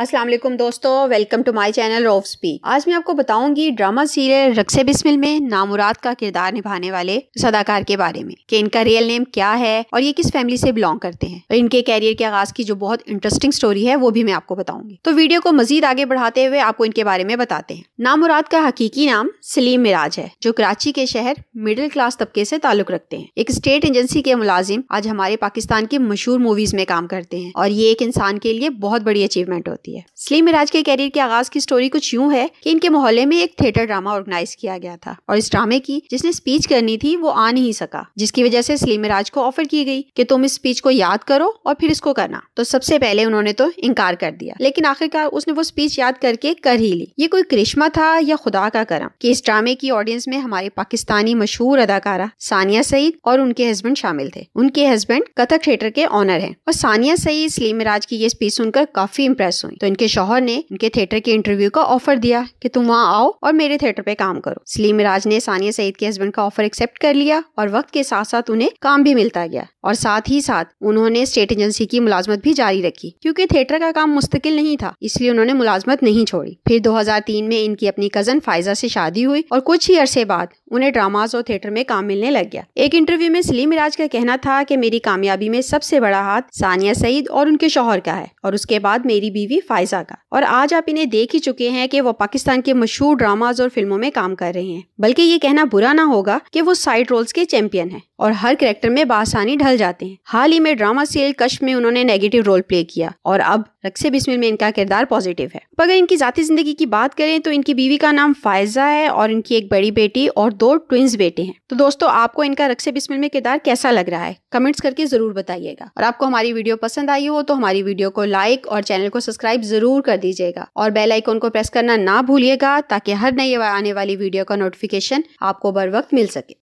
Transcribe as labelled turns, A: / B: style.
A: अस्सलाम वालेकुम दोस्तों welcome to my channel of स्पी आज मैं आपको बताऊंगी ड्रामा सीरियल रक्से बिस्मिल में नामुराद का किरदार निभाने वाले सदाकार के बारे में कि इनका रियल नेम क्या है और ये किस फैमिली से बिलोंग करते हैं और इनके कैरियर के आगाज की जो बहुत इंटरेस्टिंग स्टोरी है वो भी मैं आपको बताऊंगी तो वीडियो को मजीद आगे बढ़ाते हुए आपको इनके बारे में बताते हैं नामुराद का हकीकी नाम सलीम मिराज है जो कराची के शहर मिडिल क्लास तबके से ताल्लुक रखते हैं एक स्टेट एजेंसी के मुलाजिम आज हमारे पाकिस्तान की मशहूर मूवीज में काम करते हैं और ये एक इंसान के लिए बहुत बड़ी अचीवमेंट होती है होती है सलीम मिराज के कैरियर के आगाज की स्टोरी कुछ यूं है कि इनके मोहल्ले में एक थिएटर ड्रामा ऑर्गेनाइज किया गया था और इस ड्रामे की जिसने स्पीच करनी थी वो आ नहीं सका जिसकी वजह से सलीम मिराज को ऑफर की गई की तुम इस स्पीच को याद करो और फिर इसको करना तो सबसे पहले उन्होंने तो इनकार कर दिया लेकिन आखिरकार उसने वो स्पीच याद करके कर ही ली ये कोई करिश्मा था या खुदा का करम कि इस ड्रामे की ऑडियंस में हमारे पाकिस्तानी मशहूर अदाकारा सानिया सईद और उनके हस्बैंड शामिल थे उनके हस्बैंड कथक थिएटर के ऑनर हैं और सानिया सईद स्लीम मिराज की ये स्पीच सुनकर काफी इम्प्रेस हुई हुई तो इनके शोहर ने इनके थिएटर के इंटरव्यू का ऑफर दिया कि तुम वहाँ आओ और मेरे थिएटर पे काम करो सलीम राज ने सानिया सईद के हस्बैंड का ऑफर एक्सेप्ट कर लिया और वक्त के साथ साथ उन्हें काम भी मिलता गया और साथ ही साथ उन्होंने स्टेट एजेंसी की मुलाजमत भी जारी रखी क्योंकि थिएटर का काम मुस्तकिल नहीं था इसलिए उन्होंने मुलाजमत नहीं छोड़ी फिर 2003 में इनकी अपनी कजन फाइजा से शादी हुई और कुछ ही अरसे बाद उन्हें ड्रामाज और थिएटर में काम मिलने लग गया एक इंटरव्यू में सलीम मिराज का कहना था कि मेरी कामयाबी में सबसे बड़ा हाथ सानिया सईद और उनके शोहर का है और उसके बाद मेरी बीवी फायजा का और आज आप इन्हें देख ही चुके हैं कि वो पाकिस्तान के मशहूर ड्रामाज और फिल्मों में काम कर रहे हैं बल्कि ये कहना बुरा ना होगा कि वो साइड रोल्स के चैंपियन हैं और हर करेक्टर में बासानी ढल जाते हैं हाल ही में ड्रामा सीरियल कश में उन्होंने नेगेटिव रोल प्ले किया और अब रक्से बिस्मिल में इनका किरदार पॉजिटिव है अगर इनकी जाती जिंदगी की बात करें तो इनकी बीवी का नाम फायजा है और इनकी एक बड़ी बेटी और दो ट्विंस बेटे हैं तो दोस्तों आपको इनका रक्से बिस्मिल में किरदार कैसा लग रहा है कमेंट्स करके जरूर बताइएगा और आपको हमारी वीडियो पसंद आई हो तो हमारी वीडियो को लाइक और चैनल को सब्सक्राइब सब्सक्राइब जरूर कर दीजिएगा और बेल आइकॉन को प्रेस करना ना भूलिएगा ताकि हर नई आने वाली वीडियो का नोटिफिकेशन आपको बर वक्त मिल सके